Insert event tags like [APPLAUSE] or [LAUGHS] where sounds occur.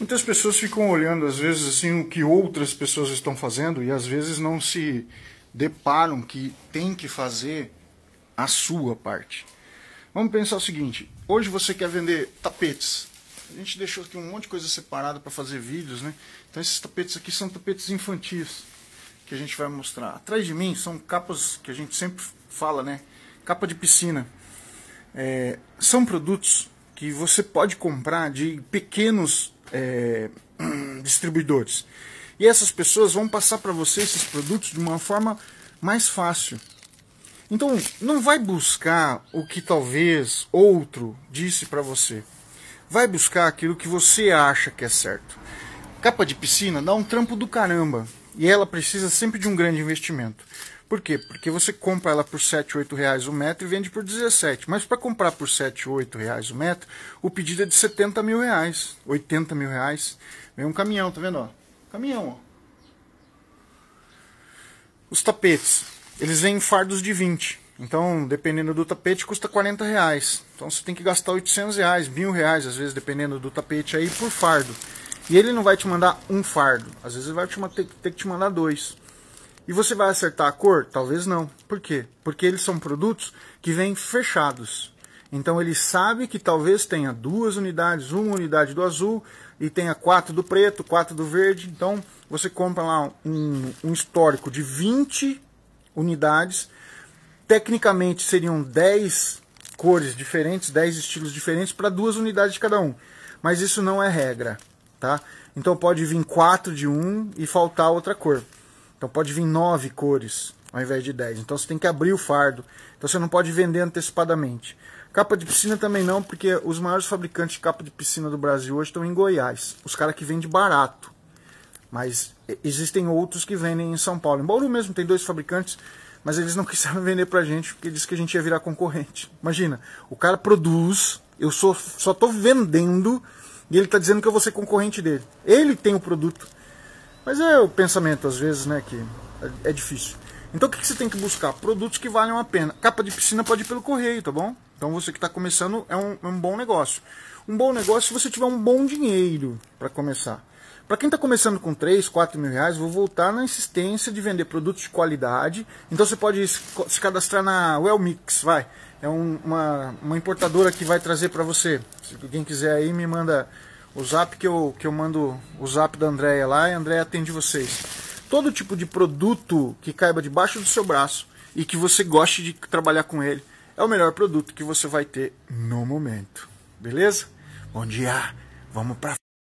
Muitas pessoas ficam olhando, às vezes, assim, o que outras pessoas estão fazendo e às vezes não se deparam que tem que fazer a sua parte. Vamos pensar o seguinte: hoje você quer vender tapetes. A gente deixou aqui um monte de coisa separada para fazer vídeos, né? Então, esses tapetes aqui são tapetes infantis que a gente vai mostrar. Atrás de mim são capas que a gente sempre fala, né? Capa de piscina. É, são produtos que você pode comprar de pequenos é, [CLEARS THROAT] distribuidores. E essas pessoas vão passar para você esses produtos de uma forma mais fácil. Então, não vai buscar o que talvez outro disse para você. Vai buscar aquilo que você acha que é certo. Capa de piscina dá um trampo do caramba. E ela precisa sempre de um grande investimento. Por quê? Porque você compra ela por 7, 8 reais o metro e vende por 17. Mas para comprar por 7, 8 reais o metro, o pedido é de 70 mil reais, 80 mil reais. Vem um caminhão, tá vendo? Ó? Caminhão, ó. Os tapetes, eles vêm em fardos de 20. Então, dependendo do tapete, custa 40 reais. Então você tem que gastar 800 reais, mil reais, às vezes, dependendo do tapete aí, por fardo. E ele não vai te mandar um fardo. Às vezes ele vai te ter, ter que te mandar dois. E você vai acertar a cor? Talvez não. Por quê? Porque eles são produtos que vêm fechados. Então ele sabe que talvez tenha duas unidades, uma unidade do azul e tenha quatro do preto, quatro do verde. Então você compra lá um, um histórico de 20 unidades. Tecnicamente seriam 10 cores diferentes, 10 estilos diferentes para duas unidades de cada um. Mas isso não é regra tá? Então pode vir 4 de um e faltar outra cor. Então pode vir 9 cores ao invés de 10. Então você tem que abrir o fardo. Então você não pode vender antecipadamente. Capa de piscina também não, porque os maiores fabricantes de capa de piscina do Brasil hoje estão em Goiás. Os caras que vendem barato. Mas existem outros que vendem em São Paulo. Em Bauru mesmo tem dois fabricantes, mas eles não [LAUGHS] quiseram vender pra gente porque disse que a gente ia virar concorrente. Imagina, o cara produz, eu sou, só estou vendendo e ele está dizendo que eu vou ser concorrente dele. Ele tem o produto. Mas é o pensamento, às vezes, né, que é difícil. Então o que, que você tem que buscar? Produtos que valham a pena. Capa de piscina pode ir pelo correio, tá bom? Então você que está começando é um, é um bom negócio. Um bom negócio se você tiver um bom dinheiro para começar. Para quem está começando com 3, 4 mil reais, vou voltar na insistência de vender produtos de qualidade. Então você pode se cadastrar na Wellmix, vai. É um, uma, uma importadora que vai trazer para você. Se alguém quiser aí, me manda o zap que eu, que eu mando o zap da Andréia lá e a Andréia atende vocês. Todo tipo de produto que caiba debaixo do seu braço e que você goste de trabalhar com ele é o melhor produto que você vai ter no momento. Beleza? Bom dia, vamos para